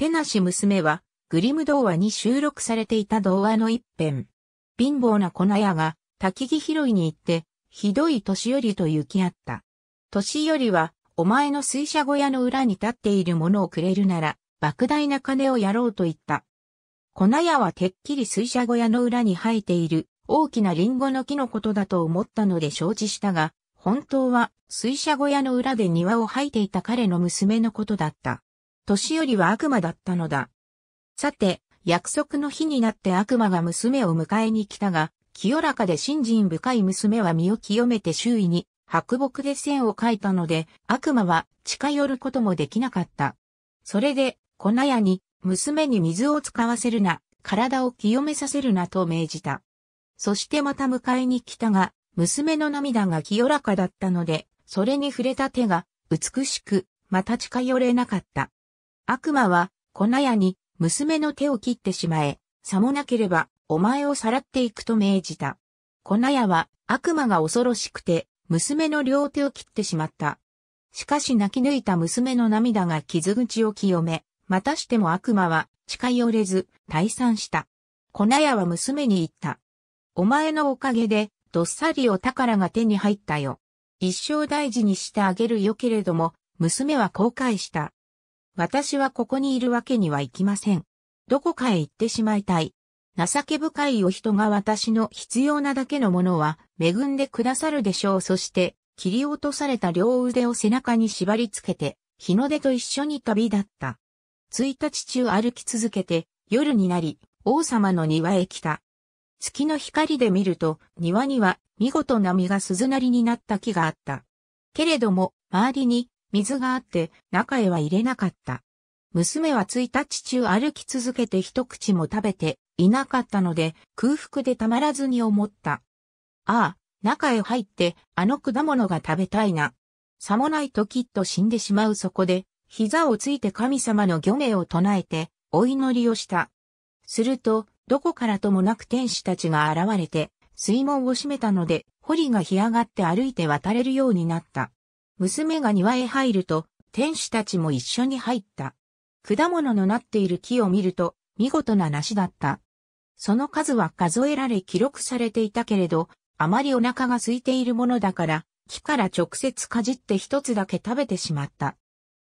手なし娘は、グリム童話に収録されていた童話の一編。貧乏な粉屋が、焚き木拾いに行って、ひどい年寄りと行き合った。年寄りは、お前の水車小屋の裏に立っているものをくれるなら、莫大な金をやろうと言った。粉屋はてっきり水車小屋の裏に生えている大きなリンゴの木のことだと思ったので承知したが、本当は水車小屋の裏で庭を吐いていた彼の娘のことだった。年寄りは悪魔だったのだ。さて、約束の日になって悪魔が娘を迎えに来たが、清らかで信心深い娘は身を清めて周囲に白木で線を描いたので、悪魔は近寄ることもできなかった。それで、粉屋に娘に水を使わせるな、体を清めさせるなと命じた。そしてまた迎えに来たが、娘の涙が清らかだったので、それに触れた手が美しく、また近寄れなかった。悪魔は、粉屋に、娘の手を切ってしまえ、さもなければ、お前をさらっていくと命じた。粉屋は、悪魔が恐ろしくて、娘の両手を切ってしまった。しかし泣き抜いた娘の涙が傷口を清め、またしても悪魔は、近寄れず、退散した。粉屋は娘に言った。お前のおかげで、どっさりお宝が手に入ったよ。一生大事にしてあげるよけれども、娘は後悔した。私はここにいるわけにはいきません。どこかへ行ってしまいたい。情け深いお人が私の必要なだけのものは恵んでくださるでしょう。そして切り落とされた両腕を背中に縛り付けて日の出と一緒に旅立った。一日中歩き続けて夜になり王様の庭へ来た。月の光で見ると庭には見事な実が鈴なりになった木があった。けれども周りに水があって中へは入れなかった。娘は一日中歩き続けて一口も食べていなかったので空腹でたまらずに思った。ああ、中へ入ってあの果物が食べたいな。さもないときっと死んでしまうそこで、膝をついて神様の御名を唱えて、お祈りをした。すると、どこからともなく天使たちが現れて、水門を閉めたので、堀が干上がって歩いて渡れるようになった。娘が庭へ入ると、天使たちも一緒に入った。果物のなっている木を見ると、見事な梨だった。その数は数えられ記録されていたけれど、あまりお腹が空いているものだから、木から直接かじって一つだけ食べてしまった。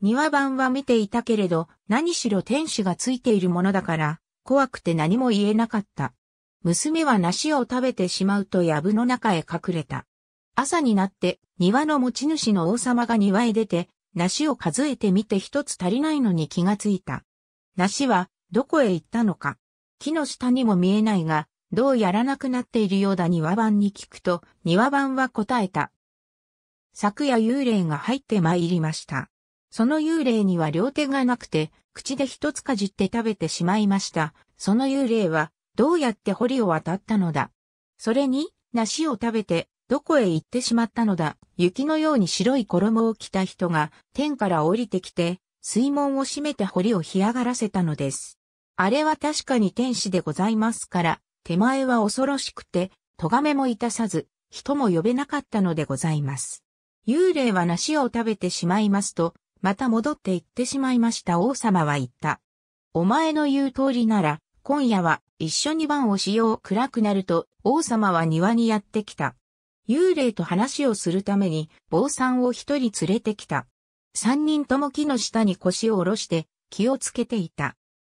庭番は見ていたけれど、何しろ天使がついているものだから、怖くて何も言えなかった。娘は梨を食べてしまうと藪の中へ隠れた。朝になって庭の持ち主の王様が庭へ出て、梨を数えてみて一つ足りないのに気がついた。梨はどこへ行ったのか。木の下にも見えないが、どうやらなくなっているようだ庭番に聞くと、庭番は答えた。昨夜幽霊が入って参りました。その幽霊には両手がなくて、口で一つかじって食べてしまいました。その幽霊は、どうやって堀を渡ったのだ。それに、梨を食べて、どこへ行ってしまったのだ。雪のように白い衣を着た人が天から降りてきて、水門を閉めて堀を干上がらせたのです。あれは確かに天使でございますから、手前は恐ろしくて、咎めもいたさず、人も呼べなかったのでございます。幽霊は梨を食べてしまいますと、また戻って行ってしまいました王様は言った。お前の言う通りなら、今夜は一緒に晩をしよう暗くなると王様は庭にやってきた。幽霊と話をするために、坊さんを一人連れてきた。三人とも木の下に腰を下ろして、気をつけていた。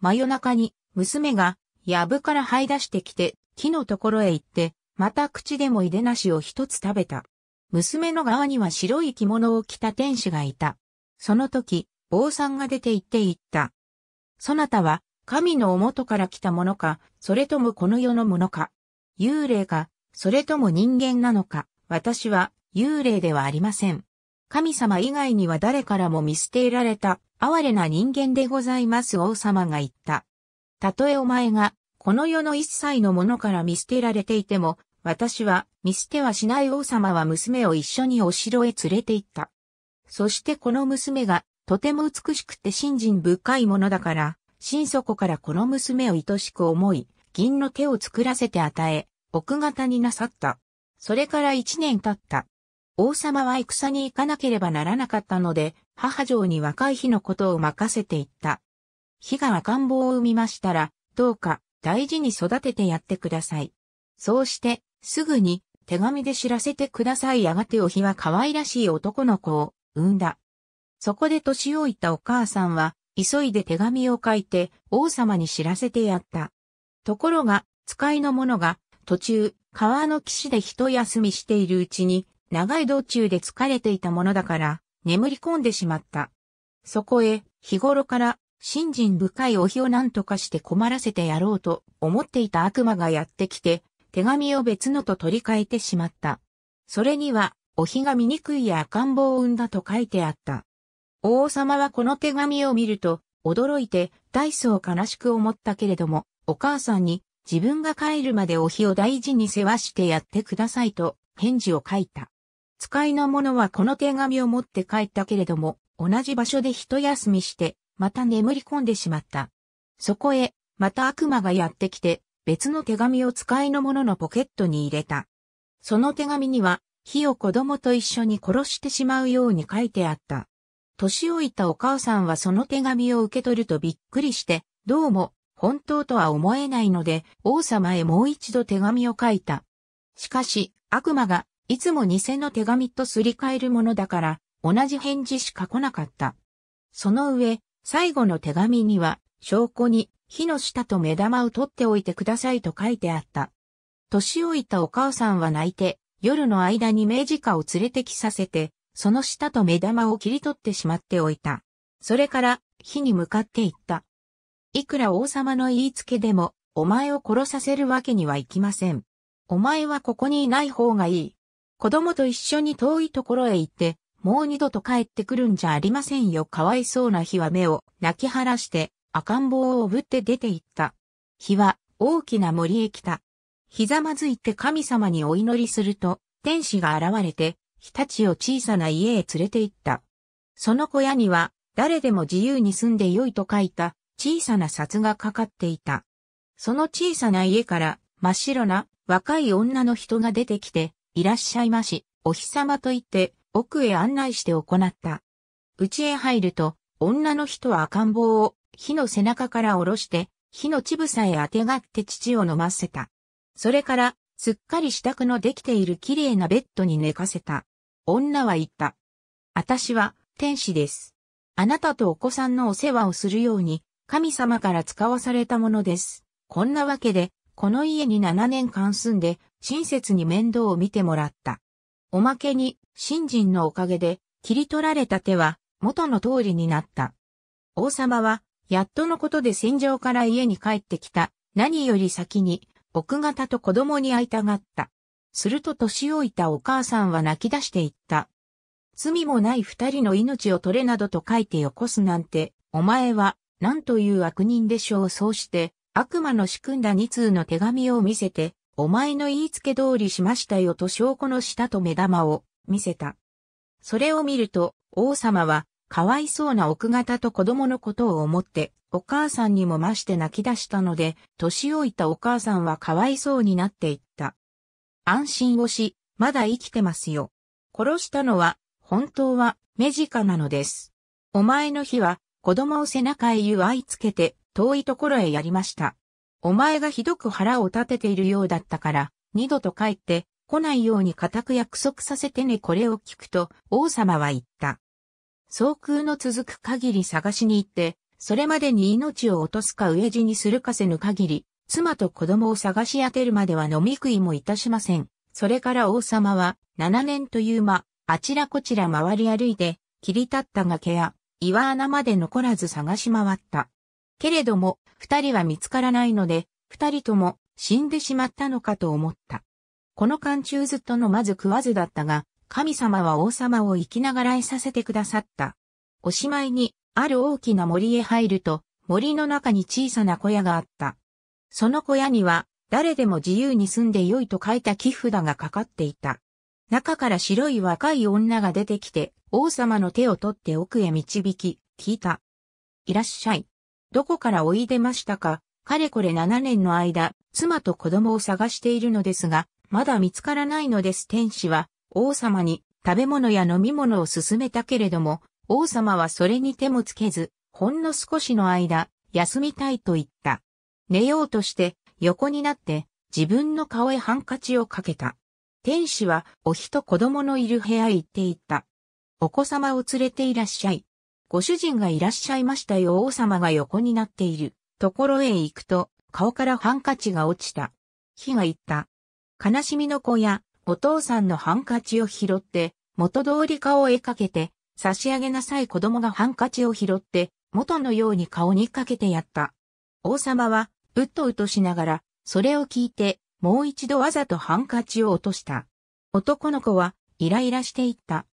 真夜中に、娘が、やぶから這い出してきて、木のところへ行って、また口でもいでなしを一つ食べた。娘の側には白い着物を着た天使がいた。その時、坊さんが出て行って言った。そなたは、神のおもとから来たものか、それともこの世のものか。幽霊が、それとも人間なのか、私は幽霊ではありません。神様以外には誰からも見捨てられた哀れな人間でございます王様が言った。たとえお前がこの世の一切のものから見捨てられていても、私は見捨てはしない王様は娘を一緒にお城へ連れて行った。そしてこの娘がとても美しくて信心深いものだから、心底からこの娘を愛しく思い、銀の手を作らせて与え、奥方になさった。それから一年経った。王様は戦に行かなければならなかったので、母城に若い日のことを任せていった。日が赤ん坊を産みましたら、どうか大事に育ててやってください。そうして、すぐに手紙で知らせてください。やがてお日は可愛らしい男の子を産んだ。そこで年老いたお母さんは、急いで手紙を書いて王様に知らせてやった。ところが、使いの者が途中、川の岸で一休みしているうちに、長い道中で疲れていたものだから、眠り込んでしまった。そこへ、日頃から、信心深いお日を何とかして困らせてやろうと思っていた悪魔がやってきて、手紙を別のと取り替えてしまった。それには、お日が醜いや赤ん坊を産んだと書いてあった。王様はこの手紙を見ると、驚いて、大層悲しく思ったけれども、お母さんに、自分が帰るまでお日を大事に世話してやってくださいと返事を書いた。使いの者はこの手紙を持って帰ったけれども、同じ場所で一休みして、また眠り込んでしまった。そこへ、また悪魔がやってきて、別の手紙を使いの者のポケットに入れた。その手紙には、火を子供と一緒に殺してしまうように書いてあった。年老いたお母さんはその手紙を受け取るとびっくりして、どうも本当とは思えないので、王様へもう一度手紙を書いた。しかし、悪魔が、いつも偽の手紙とすり替えるものだから、同じ返事しか来なかった。その上、最後の手紙には、証拠に、火の下と目玉を取っておいてくださいと書いてあった。年老いたお母さんは泣いて、夜の間に明治家を連れてきさせて、その下と目玉を切り取ってしまっておいた。それから、火に向かっていった。いくら王様の言いつけでも、お前を殺させるわけにはいきません。お前はここにいない方がいい。子供と一緒に遠いところへ行って、もう二度と帰ってくるんじゃありませんよ。かわいそうな日は目を泣き晴らして、赤ん坊をおぶって出て行った。日は大きな森へ来た。ひざまずいて神様にお祈りすると、天使が現れて、日立を小さな家へ連れて行った。その小屋には、誰でも自由に住んでよいと書いた小さな札がかかっていた。その小さな家から真っ白な若い女の人が出てきて、いらっしゃいまし、お日様と言って奥へ案内して行った。家へ入ると、女の人は赤ん坊を火の背中から下ろして、火の乳房へあてがって乳を飲ませた。それから、すっかり支度のできている綺麗なベッドに寝かせた。女は言った。私は、天使です。あなたとお子さんのお世話をするように、神様から使わされたものです。こんなわけで、この家に7年間住んで、親切に面倒を見てもらった。おまけに、新人のおかげで、切り取られた手は、元の通りになった。王様は、やっとのことで戦場から家に帰ってきた。何より先に、奥方と子供に会いたがった。すると年老いたお母さんは泣き出していった。罪もない二人の命を取れなどと書いてよこすなんて、お前はなんという悪人でしょうそうして悪魔の仕組んだ二通の手紙を見せて、お前の言いつけ通りしましたよと証拠の下と目玉を見せた。それを見ると、王様は、かわいそうな奥方と子供のことを思って、お母さんにも増して泣き出したので、年老いたお母さんはかわいそうになっていった。安心をし、まだ生きてますよ。殺したのは、本当は、目近なのです。お前の日は、子供を背中へ祝いつけて、遠いところへやりました。お前がひどく腹を立てているようだったから、二度と帰って来ないように固く約束させてねこれを聞くと、王様は言った。早空の続く限り探しに行って、それまでに命を落とすか飢え死にするかせぬ限り、妻と子供を探し当てるまでは飲み食いもいたしません。それから王様は、七年という間、あちらこちら回り歩いて、切り立った崖や、岩穴まで残らず探し回った。けれども、二人は見つからないので、二人とも死んでしまったのかと思った。この間中ずっとのまず食わずだったが、神様は王様を生きながらえさせてくださった。おしまいに、ある大きな森へ入ると、森の中に小さな小屋があった。その小屋には、誰でも自由に住んでよいと書いた木札がかかっていた。中から白い若い女が出てきて、王様の手を取って奥へ導き、聞いた。いらっしゃい。どこからおいでましたかかれこれ7年の間、妻と子供を探しているのですが、まだ見つからないのです。天使は、王様に食べ物や飲み物を勧めたけれども、王様はそれに手もつけず、ほんの少しの間、休みたいと言った。寝ようとして、横になって、自分の顔へハンカチをかけた。天使は、お人と子供のいる部屋へ行っていった。お子様を連れていらっしゃい。ご主人がいらっしゃいましたよ王様が横になっているところへ行くと顔からハンカチが落ちた。火が言った。悲しみの子やお父さんのハンカチを拾って元通り顔へかけて差し上げなさい子供がハンカチを拾って元のように顔にかけてやった。王様はうっとうとしながらそれを聞いてもう一度わざとハンカチを落とした。男の子はイライラしていった。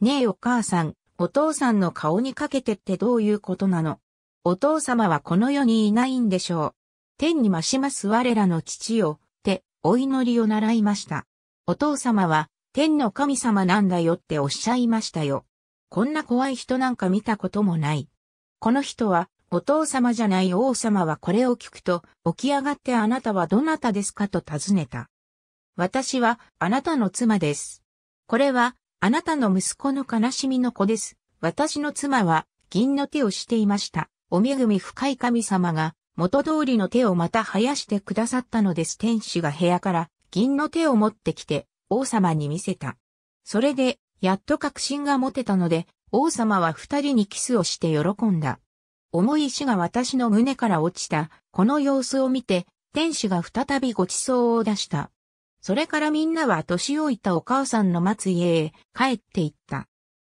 ねえお母さん、お父さんの顔にかけてってどういうことなのお父様はこの世にいないんでしょう。天にまします我らの父よ、って、お祈りを習いました。お父様は、天の神様なんだよっておっしゃいましたよ。こんな怖い人なんか見たこともない。この人は、お父様じゃない王様はこれを聞くと、起き上がってあなたはどなたですかと尋ねた。私はあなたの妻です。これはあなたの息子の悲しみの子です。私の妻は銀の手をしていました。お恵み深い神様が元通りの手をまた生やしてくださったのです。天使が部屋から銀の手を持ってきて王様に見せた。それで、やっと確信が持てたので、王様は二人にキスをして喜んだ。重い石が私の胸から落ちた、この様子を見て、天使が再びご馳走を出した。それからみんなは年老いたお母さんの待つ家へ帰って行った。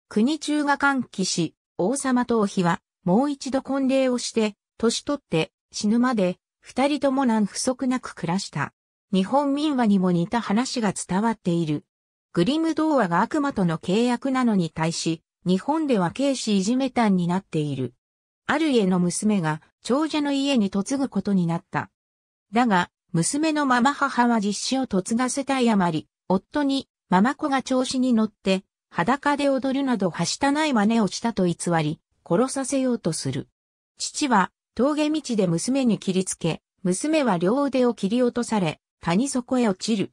国中が歓喜し、王様とお日はもう一度婚礼をして、年取って死ぬまで二人とも難不足なく暮らした。日本民話にも似た話が伝わっている。グリム童話が悪魔との契約なのに対し、日本では軽視いじめたんになっている。ある家の娘が長者の家に嫁ぐことになった。だが、娘のママ母は実子を嫁がせたいあまり、夫に、ママ子が調子に乗って、裸で踊るなどはしたない真似をしたと偽り、殺させようとする。父は、峠道で娘に切りつけ、娘は両腕を切り落とされ、谷底へ落ちる。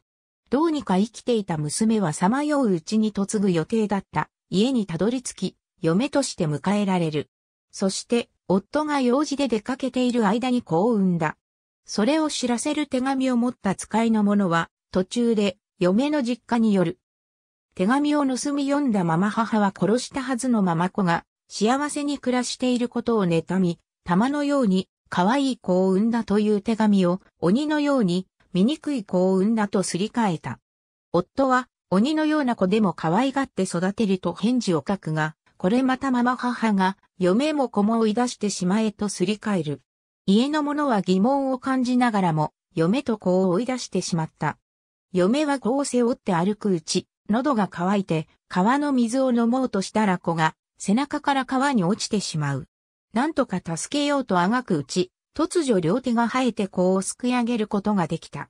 どうにか生きていた娘はさまよううちに嫁ぐ予定だった家にたどり着き、嫁として迎えられる。そして、夫が用事で出かけている間に子を産んだ。それを知らせる手紙を持った使いの者は、途中で、嫁の実家による。手紙を盗み読んだまま母は殺したはずのまま子が、幸せに暮らしていることを妬み、玉のように、可愛い子を産んだという手紙を、鬼のように、醜い子を産んだとすり替えた。夫は、鬼のような子でも可愛がって育てると返事を書くが、これまたまま母が、嫁も子も追い出してしまえとすり替える。家の者は疑問を感じながらも、嫁と子を追い出してしまった。嫁は子を背負って歩くうち、喉が渇いて、川の水を飲もうとしたら子が、背中から川に落ちてしまう。なんとか助けようとあがくうち、突如両手が生えて子をすくい上げることができた。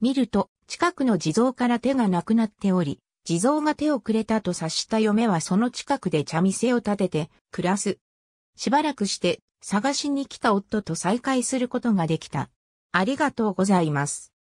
見ると、近くの地蔵から手がなくなっており、地蔵が手をくれたと察した嫁はその近くで茶店を建てて、暮らす。しばらくして探しに来た夫と再会することができた。ありがとうございます。